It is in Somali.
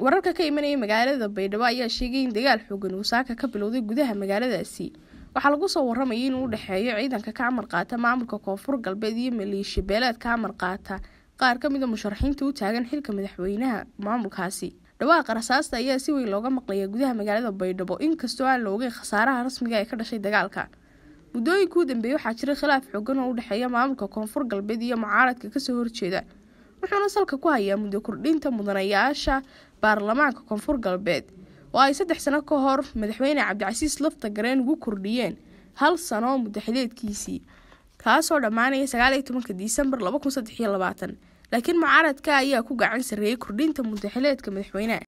wararka ka imanaya magaalada baydhabo ayaa sheegay in dagaal xoogan uu saaka ka bilowday gudaha magaaladaasi waxaa lagu soo waramaya inuu udhexeeyo ciidanka ka amar qaata maamulka koonfur galbeed iyo maleeshiya ka amar qaata qaar ka a ah musharaxiinta u taagan xilka madaxweynaha maamulkaasi dhawaaqa rasaasta ayaa si weyn looga maqlaya gudaha magaalada baydhabo inkastoo aan la ogeyn khasaaraha rasmiga ah ee ka dhashay dagaalka muddooyinkuu dambeeyey waxaa jira khilaaf xoogan oo u udhexeeya maamulka koonfur galbeed iyo mucaaradka kasoo horjeeda wuxuuna salka ku hayaa muddo kordhinta mudanayaasha baarlamaanka koonfur galbeed oo ay saddex sano ka hor madaxweyne cabdicasiis lafta gareen ugu kordhiyeen hal sano muddo xideedkiisii kaasoo dhammaanaya sagaaliyo tobanka disembar laba kun saddex iyo labaatan laakiin mucaaradka ayaa ku gacan sarreeyey kordhinta mudaxileedka madaxweynaha